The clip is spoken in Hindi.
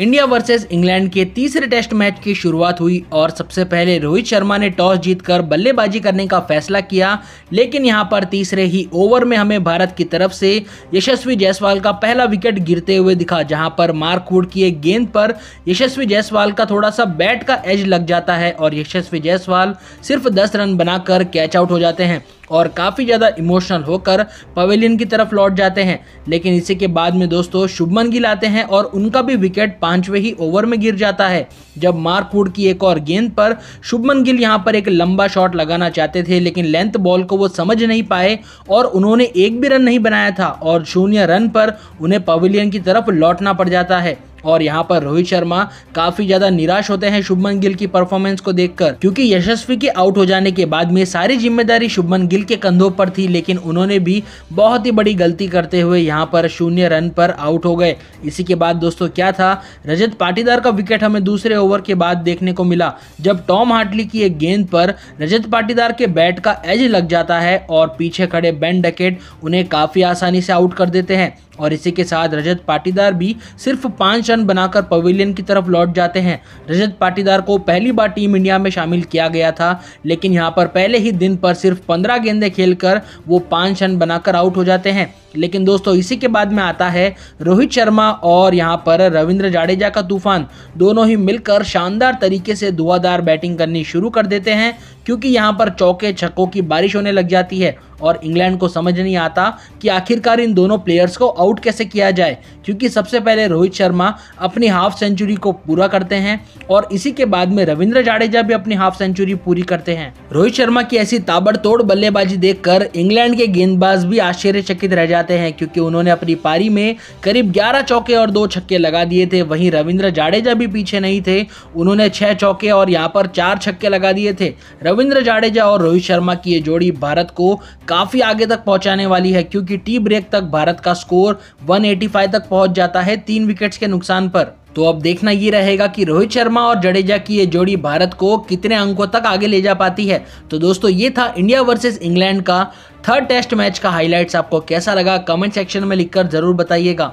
इंडिया वर्सेस इंग्लैंड के तीसरे टेस्ट मैच की शुरुआत हुई और सबसे पहले रोहित शर्मा ने टॉस जीतकर बल्लेबाजी करने का फैसला किया लेकिन यहां पर तीसरे ही ओवर में हमें भारत की तरफ से यशस्वी जायसवाल का पहला विकेट गिरते हुए दिखा जहां पर मार्क वुड की एक गेंद पर यशस्वी जायसवाल का थोड़ा सा बैट का एज लग जाता है और यशस्वी जायसवाल सिर्फ दस रन बनाकर कैच आउट हो जाते हैं और काफ़ी ज़्यादा इमोशनल होकर पवेलियन की तरफ लौट जाते हैं लेकिन इसी के बाद में दोस्तों शुभमन गिल आते हैं और उनका भी विकेट पाँचवें ही ओवर में गिर जाता है जब मारकूड की एक और गेंद पर शुभमन गिल यहाँ पर एक लंबा शॉट लगाना चाहते थे लेकिन लेंथ बॉल को वो समझ नहीं पाए और उन्होंने एक भी रन नहीं बनाया था और शून्य रन पर उन्हें पवेलियन की तरफ लौटना पड़ जाता है और यहाँ पर रोहित शर्मा काफी ज्यादा निराश होते हैं शुभमन गिल की परफॉर्मेंस को देखकर क्योंकि यशस्वी के आउट हो जाने के बाद में सारी जिम्मेदारी शुभमन गिल के कंधों पर थी लेकिन उन्होंने भी बहुत ही बड़ी गलती करते हुए यहाँ पर शून्य रन पर आउट हो गए इसी के बाद दोस्तों क्या था रजत पाटीदार का विकेट हमें दूसरे ओवर के बाद देखने को मिला जब टॉम हार्टली की एक गेंद पर रजत पाटीदार के बैट का एज लग जाता है और पीछे खड़े बैन डकेट उन्हें काफी आसानी से आउट कर देते हैं और इसी के साथ रजत पाटीदार भी सिर्फ पांच चंद बनाकर पवेलियन की तरफ लौट जाते हैं रजत पाटीदार को पहली बार टीम इंडिया में शामिल किया गया था लेकिन यहाँ पर पहले ही दिन पर सिर्फ पंद्रह गेंदे खेलकर वो पाँच रन बनाकर आउट हो जाते हैं लेकिन दोस्तों इसी के बाद में आता है रोहित शर्मा और यहाँ पर रविंद्र जाडेजा का तूफान दोनों ही मिलकर शानदार तरीके से धुआंधार बैटिंग करनी शुरू कर देते हैं क्योंकि यहाँ पर चौके छक्कों की बारिश होने लग जाती है और इंग्लैंड को समझ नहीं आता कि आखिरकार इन दोनों प्लेयर्स को आउट कैसे किया जाए क्योंकि सबसे पहले रोहित शर्मा अपनी हाफ सेंचुरी को पूरा करते हैं और इसी के बाद में रविंद्र जाडेजा भी अपनी हाफ सेंचुरी पूरी करते हैं रोहित शर्मा की ऐसी ताबड़तोड़ बल्लेबाजी देखकर इंग्लैंड के गेंदबाज भी आश्चर्यचकित रह जाते हैं क्योंकि उन्होंने अपनी पारी में करीब ग्यारह चौके और दो छक्के लगा दिए थे वहीं रविंद्र जाडेजा भी पीछे नहीं थे उन्होंने छह चौके और यहाँ पर चार छक्के लगा दिए थे रविंद्र जाडेजा और रोहित शर्मा की ये जोड़ी भारत को काफ़ी आगे तक पहुंचाने वाली है क्योंकि टी ब्रेक तक भारत का स्कोर 185 तक पहुंच जाता है तीन विकेट्स के नुकसान पर तो अब देखना ये रहेगा कि रोहित शर्मा और जडेजा की ये जोड़ी भारत को कितने अंकों तक आगे ले जा पाती है तो दोस्तों ये था इंडिया वर्सेस इंग्लैंड का थर्ड टेस्ट मैच का हाईलाइट्स आपको कैसा लगा कमेंट सेक्शन में लिखकर जरूर बताइएगा